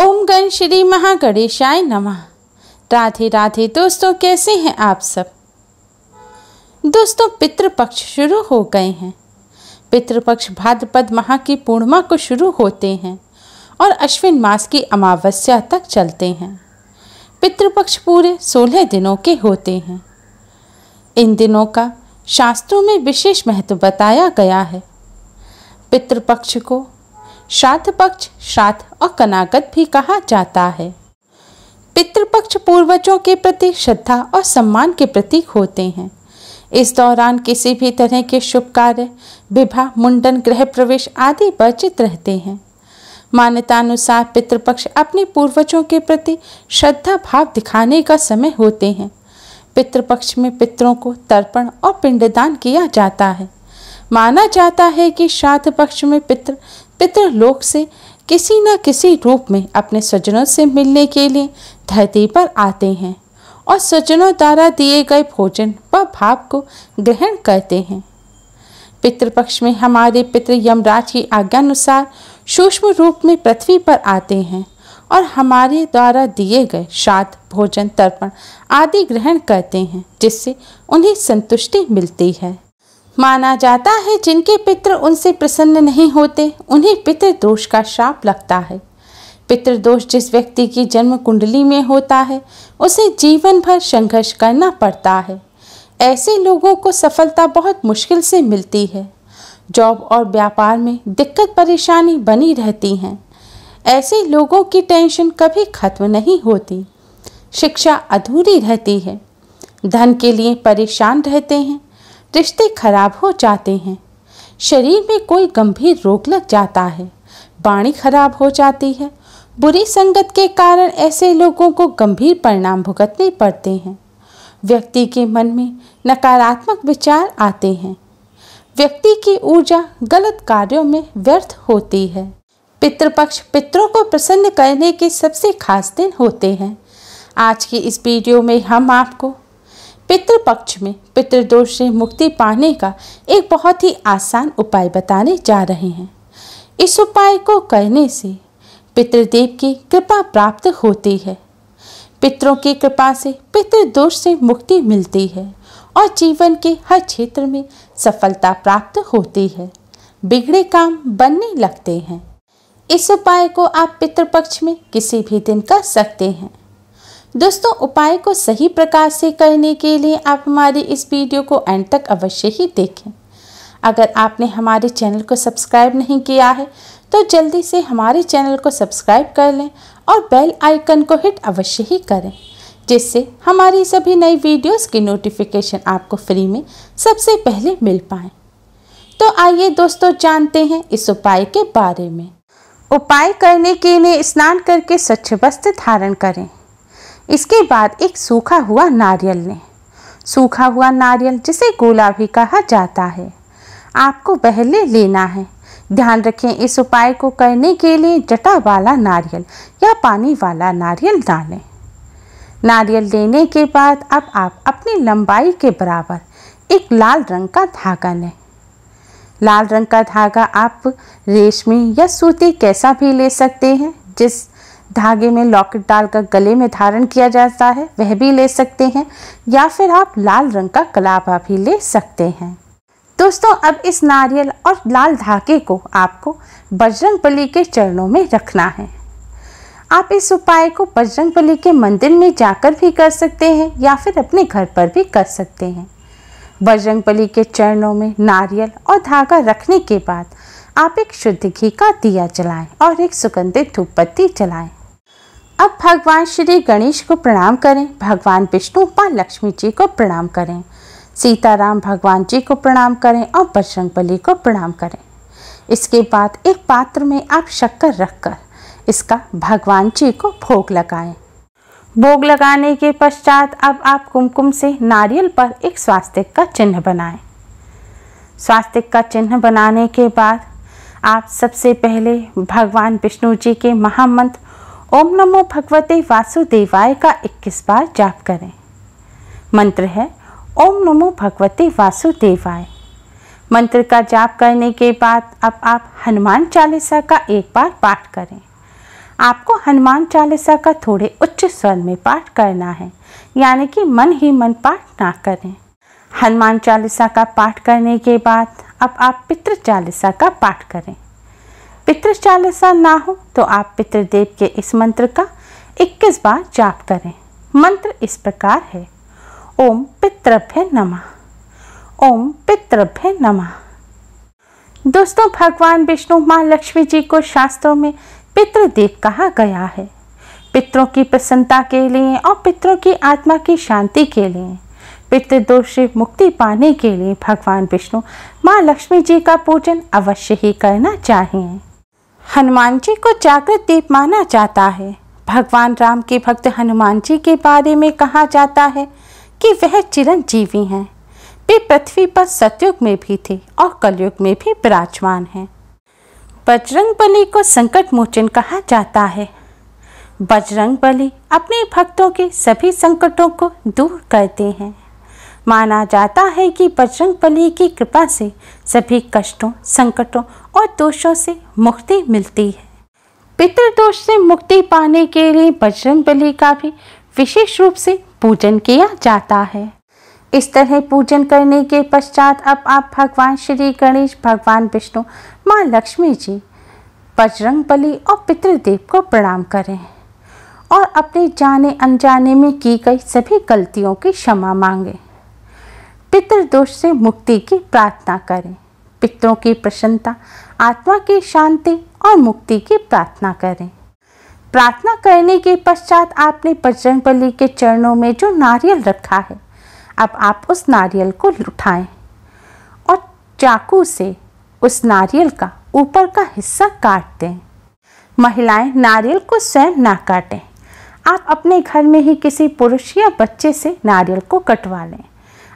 ओम गण श्री महागणेशाय नमः राधे राधे दोस्तों कैसे हैं आप सब दोस्तों पितृपक्ष शुरू हो गए हैं पितृपक्ष भाद्रपद माह की पूर्णिमा को शुरू होते हैं और अश्विन मास की अमावस्या तक चलते हैं पितृपक्ष पूरे सोलह दिनों के होते हैं इन दिनों का शास्त्रों में विशेष महत्व बताया गया है पितृपक्ष को श्राद्ध पक्ष श्राद्ध और कनागत भी कहा जाता है पितृपक्ष पूर्वजों के प्रति श्रद्धा और सम्मान के प्रतीक होते हैं इस दौरान किसी भी तरह के शुभ कार्य विवाह मुंडन गृह प्रवेश आदि वर्जित रहते हैं मान्यतानुसार पितृपक्ष अपने पूर्वजों के प्रति श्रद्धा भाव दिखाने का समय होते हैं पितृपक्ष में पितरों को तर्पण और पिंडदान किया जाता है माना जाता है कि श्राद्ध पक्ष में पितृ पितृलोक से किसी न किसी रूप में अपने सज्जनों से मिलने के लिए धरती पर आते हैं और सज्जनों द्वारा दिए गए भोजन व भाव को ग्रहण करते हैं पितृपक्ष में हमारे पितृ यमराज की आज्ञानुसार सूक्ष्म रूप में पृथ्वी पर आते हैं और हमारे द्वारा दिए गए श्राद्ध भोजन तर्पण आदि ग्रहण करते हैं जिससे उन्हें संतुष्टि मिलती है माना जाता है जिनके पितृ उनसे प्रसन्न नहीं होते उन्हें पितृदोष का श्राप लगता है पितृदोष जिस व्यक्ति की जन्म कुंडली में होता है उसे जीवन भर संघर्ष करना पड़ता है ऐसे लोगों को सफलता बहुत मुश्किल से मिलती है जॉब और व्यापार में दिक्कत परेशानी बनी रहती हैं ऐसे लोगों की टेंशन कभी खत्म नहीं होती शिक्षा अधूरी रहती है धन के लिए परेशान रहते हैं रिश्ते खराब हो जाते हैं शरीर में कोई गंभीर रोग लग जाता है बाणी खराब हो जाती है बुरी संगत के कारण ऐसे लोगों को गंभीर परिणाम भुगतने पड़ते हैं व्यक्ति के मन में नकारात्मक विचार आते हैं व्यक्ति की ऊर्जा गलत कार्यों में व्यर्थ होती है पितृपक्ष पितरों को प्रसन्न करने के सबसे खास दिन होते हैं आज की इस वीडियो में हम आपको पितृपक्ष में पितृदोष से मुक्ति पाने का एक बहुत ही आसान उपाय बताने जा रहे हैं इस उपाय को करने से पितृदेव की कृपा प्राप्त होती है पितरों की कृपा से पितृदोष से मुक्ति मिलती है और जीवन के हर क्षेत्र में सफलता प्राप्त होती है बिगड़े काम बनने लगते हैं इस उपाय को आप पितृपक्ष में किसी भी दिन कर सकते हैं दोस्तों उपाय को सही प्रकार से करने के लिए आप हमारे इस वीडियो को एंड तक अवश्य ही देखें अगर आपने हमारे चैनल को सब्सक्राइब नहीं किया है तो जल्दी से हमारे चैनल को सब्सक्राइब कर लें और बेल आइकन को हिट अवश्य ही करें जिससे हमारी सभी नई वीडियोस की नोटिफिकेशन आपको फ्री में सबसे पहले मिल पाए तो आइए दोस्तों जानते हैं इस उपाय के बारे में उपाय करने के लिए स्नान करके स्वच्छ वस्त्र धारण करें इसके बाद एक सूखा हुआ नारियल लें सूखा हुआ नारियल जिसे गोला भी कहा जाता है आपको पहले लेना है ध्यान रखें इस उपाय को करने के लिए जटा वाला नारियल या पानी वाला नारियल डालें नारियल लेने के बाद अब आप अपनी लंबाई के बराबर एक लाल रंग का धागा लें लाल रंग का धागा आप रेशमी या सूती कैसा भी ले सकते हैं जिस धागे में लॉकेट डालकर गले में धारण किया जाता है वह भी ले सकते हैं या फिर आप लाल रंग का कलाबा भी ले सकते हैं दोस्तों अब इस नारियल और लाल धागे को आपको बजरंग बली के चरणों में रखना है आप इस उपाय को बजरंग बली के मंदिर में जाकर भी कर सकते हैं या फिर अपने घर पर भी कर सकते हैं बजरंग बली के चरणों में नारियल और धागा रखने के बाद आप एक शुद्ध घी का दिया जलाएं और एक सुगंधित धूप पत्ती जलाएं अब भगवान श्री गणेश को प्रणाम करें भगवान विष्णु माँ लक्ष्मी जी को प्रणाम करें सीताराम भगवान जी को प्रणाम करें और बजरंग बली को प्रणाम करें इसके बाद एक पात्र में आप शक्कर रखकर इसका भगवान जी को भोग लगाएं भोग लगाने के पश्चात अब आप कुमकुम से नारियल पर एक स्वास्तिक का चिन्ह बनाएं स्वास्तिक का चिन्ह बनाने के बाद आप सबसे पहले भगवान विष्णु जी के महामंत्र ओम नमो भगवते वासुदेवाय का 21 बार जाप करें मंत्र है ओम नमो भगवते वासुदेवाय मंत्र का जाप करने के बाद अब आप हनुमान चालीसा का एक बार पाठ करें आपको हनुमान चालीसा का थोड़े उच्च स्वर में पाठ करना है यानी कि मन ही मन पाठ ना करें हनुमान चालीसा का पाठ करने के बाद अब आप पितृ चालीसा का पाठ करें पितृ चालीसा ना हो तो आप पितृदेव के इस मंत्र का 21 बार जाप करें मंत्र इस प्रकार है ओम पितृभ्य नमः ओम पितृभ्य नमः दोस्तों भगवान विष्णु माँ लक्ष्मी जी को शास्त्रों में पितृदेव कहा गया है पितरों की प्रसन्नता के लिए और पितरों की आत्मा की शांति के लिए पितृदोष से मुक्ति पाने के लिए भगवान विष्णु माँ लक्ष्मी जी का पूजन अवश्य ही करना चाहिए हनुमान जी को जागृत देव माना जाता है भगवान राम के भक्त हनुमान जी के बारे में कहा जाता है कि वह चिरंजीवी हैं वे पृथ्वी पर सतयुग में भी थे और कलयुग में भी विराजमान हैं बजरंग बली को संकट मोचन कहा जाता है बजरंग बली अपने भक्तों के सभी संकटों को दूर करते हैं माना जाता है कि बजरंग बली की कृपा से सभी कष्टों संकटों और दोषों से मुक्ति मिलती है पितृदोष से मुक्ति पाने के लिए बजरंग बली का भी विशेष रूप से पूजन किया जाता है इस तरह पूजन करने के पश्चात अब आप भगवान श्री गणेश भगवान विष्णु माँ लक्ष्मी जी बजरंग बली और पितृदेव को प्रणाम करें और अपने जाने अनजाने में की गई सभी गलतियों की क्षमा मांगें पितृदोष से मुक्ति की प्रार्थना करें पितरों की प्रसन्नता आत्मा की शांति और मुक्ति की प्रार्थना करें प्रार्थना करने के पश्चात आपने बजरंग बली के चरणों में जो नारियल रखा है अब आप उस नारियल को उठाएं और चाकू से उस नारियल का ऊपर का हिस्सा काट दें महिलाएं नारियल को स्वयं ना काटें आप अपने घर में ही किसी पुरुष या बच्चे से नारियल को कटवा लें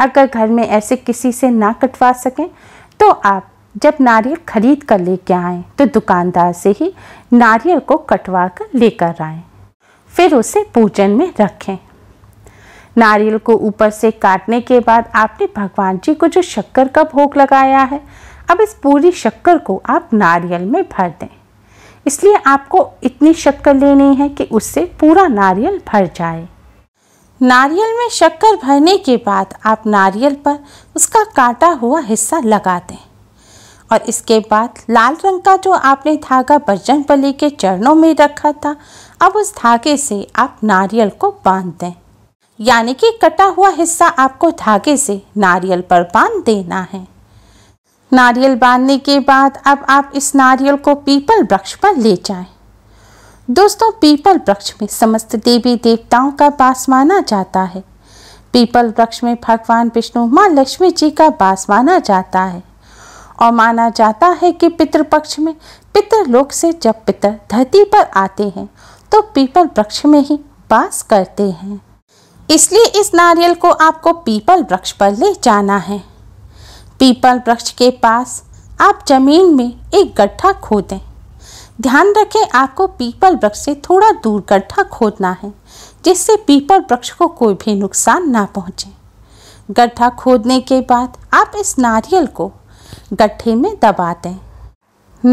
अगर घर में ऐसे किसी से ना कटवा सकें तो आप जब नारियल खरीद कर लेके आएं तो दुकानदार से ही नारियल को कटवा कर लेकर आएँ फिर उसे पूजन में रखें नारियल को ऊपर से काटने के बाद आपने भगवान जी को जो शक्कर का भोग लगाया है अब इस पूरी शक्कर को आप नारियल में भर दें इसलिए आपको इतनी शक्कर लेनी है कि उससे पूरा नारियल भर जाए नारियल में शक्कर भरने के बाद आप नारियल पर उसका काटा हुआ हिस्सा लगा दें और इसके बाद लाल रंग का जो आपने धागा बजरंग बली के चरणों में रखा था अब उस धागे से आप नारियल को बांध दें यानी कि कटा हुआ हिस्सा आपको धागे से नारियल पर बांध देना है नारियल बांधने के बाद अब आप इस नारियल को पीपल वृक्ष पर ले जाएं। दोस्तों पीपल वृक्ष में समस्त देवी देवताओं का वास माना जाता है पीपल वृक्ष में भगवान विष्णु माँ लक्ष्मी जी का वास माना जाता है और माना जाता है कि पितृपक्ष में पितृलोक से जब पितर धरती पर आते हैं तो पीपल वृक्ष में ही वास करते हैं इसलिए इस नारियल को आपको पीपल वृक्ष पर ले जाना है पीपल वृक्ष के पास आप जमीन में एक गड्ढा खोदें ध्यान रखें आपको पीपल वृक्ष से थोड़ा दूर गड्ढा खोदना है जिससे पीपल वृक्ष को कोई भी नुकसान ना पहुंचे गड्ढा खोदने के बाद आप इस नारियल को गड्ढे में दबा दें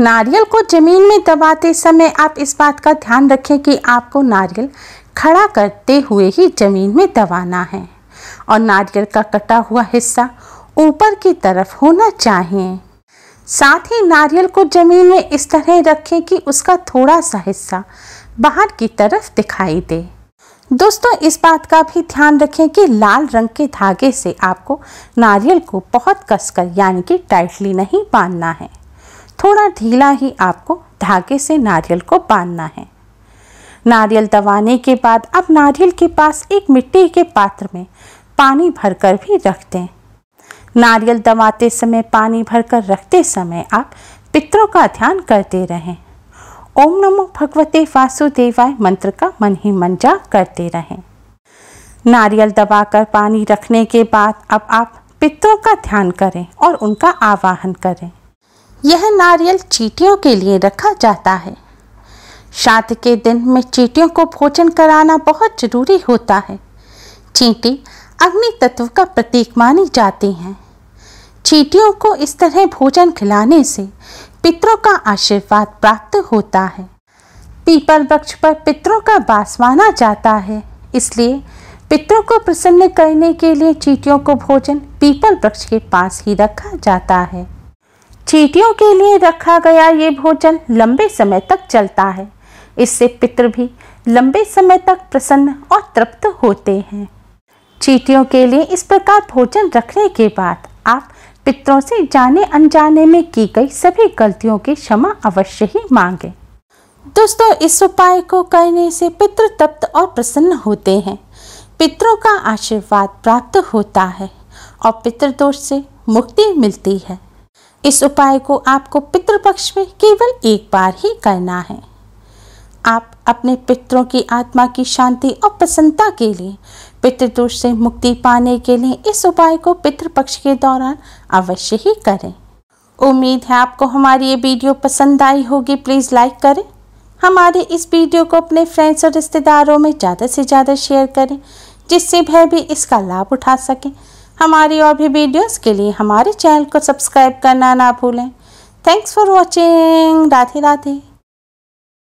नारियल को ज़मीन में दबाते समय आप इस बात का ध्यान रखें कि आपको नारियल खड़ा करते हुए ही ज़मीन में दबाना है और नारियल का कटा हुआ हिस्सा ऊपर की तरफ होना चाहिए साथ ही नारियल को जमीन में इस तरह रखें कि उसका थोड़ा सा हिस्सा बाहर की तरफ दिखाई दे दोस्तों इस बात का भी ध्यान रखें कि लाल रंग के धागे से आपको नारियल को बहुत कसकर यानी कि टाइटली नहीं बांधना है थोड़ा ढीला ही आपको धागे से नारियल को बांधना है नारियल दबाने के बाद अब नारियल के पास एक मिट्टी के पात्र में पानी भरकर भी रख दें नारियल दबाते समय पानी भरकर रखते समय आप पितरों का ध्यान करते रहें ओम नमो भगवते वासुदेवाय मंत्र का मन ही मन जा करते रहें नारियल दबाकर पानी रखने के बाद अब आप पितरों का ध्यान करें और उनका आवाहन करें यह नारियल चीटियों के लिए रखा जाता है शाद के दिन में चीटियों को भोजन कराना बहुत जरूरी होता है चींटी अग्नि तत्व का प्रतीक मानी जाती हैं चीटियों को इस तरह भोजन खिलाने से पितरों का आशीर्वाद प्राप्त होता है पीपल वृक्ष पर पितरों का बास माना जाता है इसलिए पितरों को प्रसन्न करने के लिए चीटियों को भोजन पीपल वृक्ष के पास ही रखा जाता है चीटियों के लिए रखा गया ये भोजन लंबे समय तक चलता है इससे पितर भी लंबे समय तक प्रसन्न और तृप्त होते हैं चीटियों के लिए इस प्रकार भोजन रखने के बाद आप पितरों से जाने अनजाने में की गई सभी गलतियों की क्षमा अवश्य ही मांगे दोस्तों इस उपाय को करने से पितृ तप्त और प्रसन्न होते हैं पितरों का आशीर्वाद प्राप्त होता है और पितृदोष से मुक्ति मिलती है इस उपाय को आपको पितृपक्ष में केवल एक बार ही करना है आप अपने पितरों की आत्मा की शांति और प्रसन्नता के लिए पितृदोष से मुक्ति पाने के लिए इस उपाय को पितृपक्ष के दौरान अवश्य ही करें उम्मीद है आपको हमारी ये वीडियो पसंद आई होगी प्लीज़ लाइक करें हमारे इस वीडियो को अपने फ्रेंड्स और रिश्तेदारों में ज़्यादा से ज़्यादा शेयर करें जिससे वह भी इसका लाभ उठा सकें हमारी और भी वीडियोस के लिए हमारे चैनल को सब्सक्राइब करना ना भूलें thanks for watching Radhe Radhe